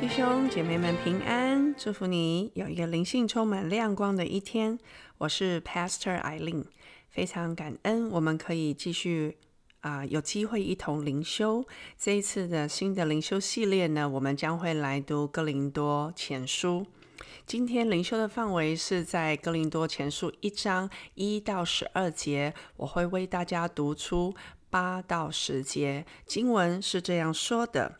弟兄姐妹们平安，祝福你有一个灵性充满亮光的一天。我是 Pastor e i l e e n 非常感恩我们可以继续啊有机会一同灵修。这一次的新的灵修系列呢，我们将会来读《哥林多前书》。今天灵修的范围是在《哥林多前书》一章一到十二节，我会为大家读出八到十节经文，是这样说的。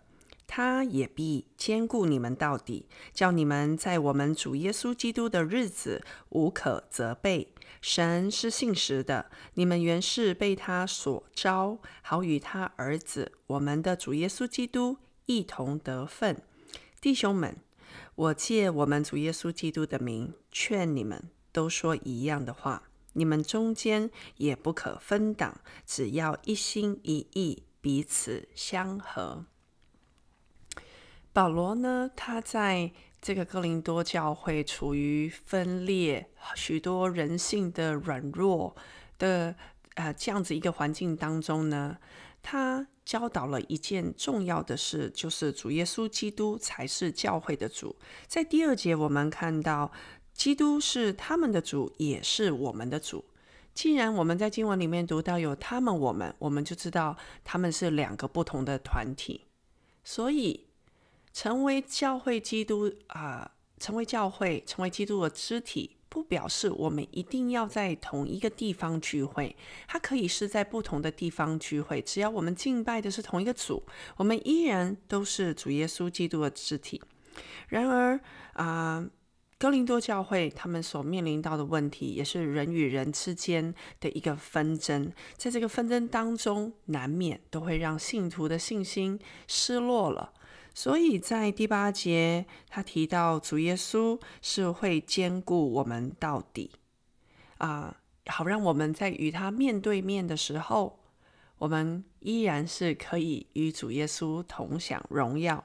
他也必兼顾你们到底，叫你们在我们主耶稣基督的日子无可责备。神是信实的，你们原是被他所招，好与他儿子我们的主耶稣基督一同得分。弟兄们，我借我们主耶稣基督的名劝你们，都说一样的话，你们中间也不可分党，只要一心一意，彼此相合。保罗呢，他在这个哥林多教会处于分裂、许多人性的软弱的呃这样子一个环境当中呢，他教导了一件重要的事，就是主耶稣基督才是教会的主。在第二节，我们看到，基督是他们的主，也是我们的主。既然我们在经文里面读到有他们、我们，我们就知道他们是两个不同的团体，所以。成为教会基督啊，成为教会，成为基督的肢体，不表示我们一定要在同一个地方聚会，它可以是在不同的地方聚会，只要我们敬拜的是同一个主，我们依然都是主耶稣基督的肢体。然而啊，哥林多教会他们所面临到的问题，也是人与人之间的一个纷争，在这个纷争当中，难免都会让信徒的信心失落了。所以在第八节，他提到主耶稣是会兼顾我们到底啊，好让我们在与他面对面的时候，我们依然是可以与主耶稣同享荣耀。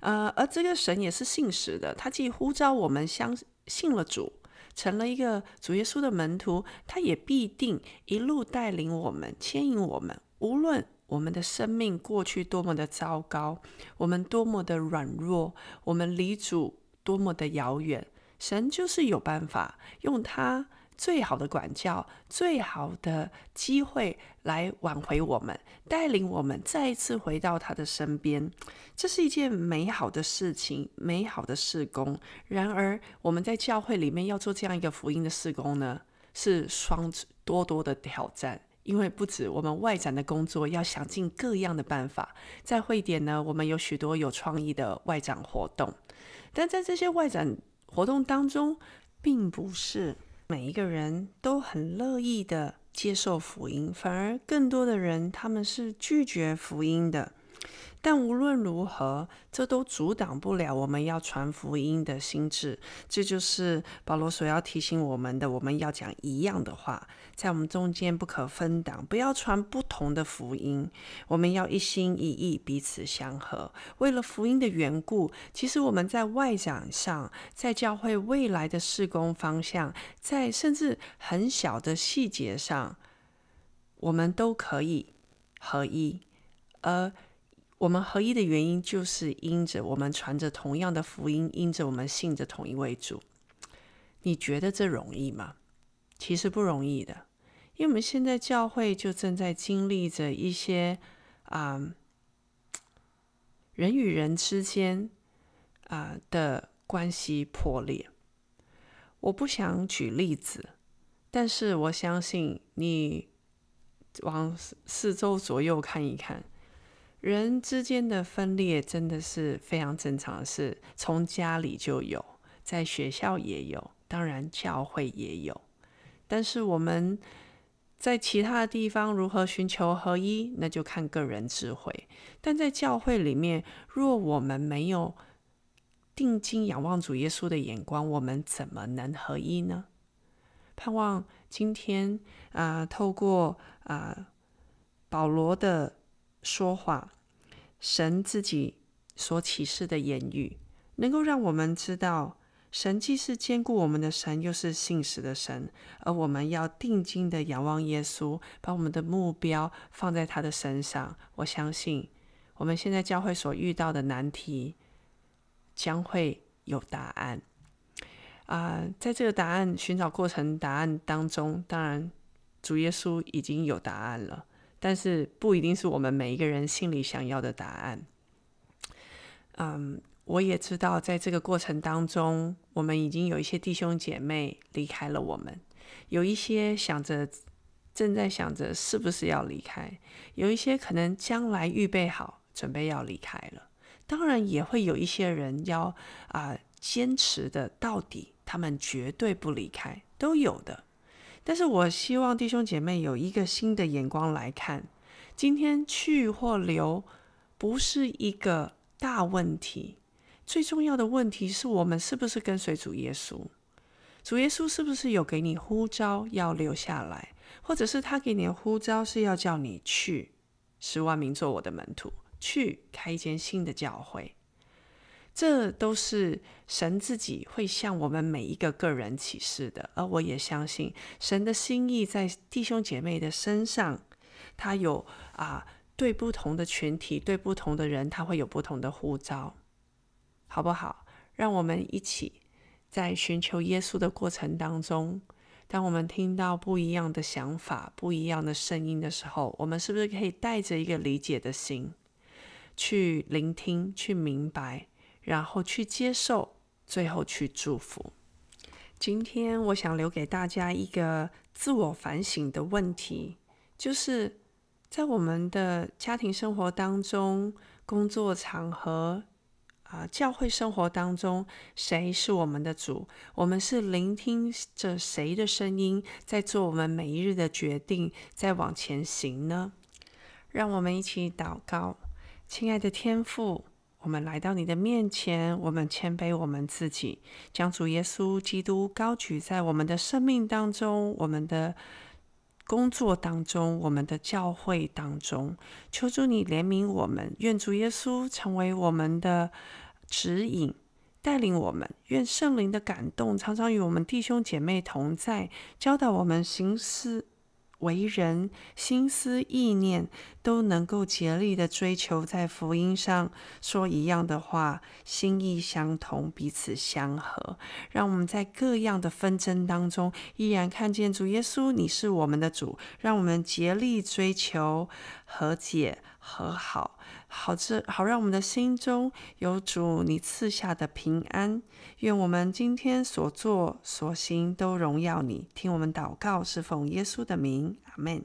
呃，而这个神也是信实的，他既呼召我们相信了主，成了一个主耶稣的门徒，他也必定一路带领我们，牵引我们。无论我们的生命过去多么的糟糕，我们多么的软弱，我们离主多么的遥远，神就是有办法，用他最好的管教、最好的机会来挽回我们，带领我们再一次回到他的身边。这是一件美好的事情，美好的事工。然而，我们在教会里面要做这样一个福音的事工呢，是双多多的挑战。因为不止我们外展的工作，要想尽各样的办法，在会点呢，我们有许多有创意的外展活动。但在这些外展活动当中，并不是每一个人都很乐意的接受福音，反而更多的人他们是拒绝福音的。但无论如何，这都阻挡不了我们要传福音的心智。这就是保罗所要提醒我们的：我们要讲一样的话，在我们中间不可分党，不要传不同的福音。我们要一心一意，彼此相合。为了福音的缘故，其实我们在外展上，在教会未来的事工方向，在甚至很小的细节上，我们都可以合一，而。我们合一的原因，就是因着我们传着同样的福音，因着我们信着同一位主。你觉得这容易吗？其实不容易的，因为我们现在教会就正在经历着一些啊，人与人之间啊的关系破裂。我不想举例子，但是我相信你往四四周左右看一看。人之间的分裂真的是非常正常的事，从家里就有，在学校也有，当然教会也有。但是我们在其他的地方如何寻求合一，那就看个人智慧。但在教会里面，若我们没有定睛仰望主耶稣的眼光，我们怎么能合一呢？盼望今天啊，透过啊，保罗的。说话，神自己所启示的言语，能够让我们知道，神既是兼顾我们的神，又是信实的神，而我们要定睛的仰望耶稣，把我们的目标放在他的身上。我相信，我们现在教会所遇到的难题，将会有答案。啊，在这个答案寻找过程、答案当中，当然，主耶稣已经有答案了。但是不一定是我们每一个人心里想要的答案。嗯，我也知道，在这个过程当中，我们已经有一些弟兄姐妹离开了我们，有一些想着，正在想着是不是要离开，有一些可能将来预备好，准备要离开了。当然，也会有一些人要啊，坚持的到底，他们绝对不离开，都有的。但是我希望弟兄姐妹有一个新的眼光来看，今天去或留，不是一个大问题。最重要的问题是我们是不是跟随主耶稣？主耶稣是不是有给你呼召要留下来，或者是他给你的呼召是要叫你去十万名做我的门徒，去开一间新的教会？这都是神自己会向我们每一个个人启示的，而我也相信神的心意在弟兄姐妹的身上，他有啊，对不同的群体、对不同的人，他会有不同的呼召，好不好？让我们一起在寻求耶稣的过程当中，当我们听到不一样的想法、不一样的声音的时候，我们是不是可以带着一个理解的心去聆听、去明白？然后去接受，最后去祝福。今天我想留给大家一个自我反省的问题，就是在我们的家庭生活当中、工作场合、啊教会生活当中，谁是我们的主？我们是聆听着谁的声音，在做我们每一日的决定，在往前行呢？让我们一起祷告，亲爱的天父。我们来到你的面前，我们谦卑我们自己，将主耶稣基督高举在我们的生命当中、我们的工作当中、我们的教会当中。求主你怜悯我们，愿主耶稣成为我们的指引，带领我们。愿圣灵的感动常常与我们弟兄姐妹同在，教导我们行思。为人心思意念，都能够竭力的追求，在福音上说一样的话，心意相同，彼此相合。让我们在各样的纷争当中，依然看见主耶稣，你是我们的主。让我们竭力追求和解。和好，好这好，让我们的心中有主你赐下的平安。愿我们今天所做所行都荣耀你。听我们祷告，是奉耶稣的名，阿门。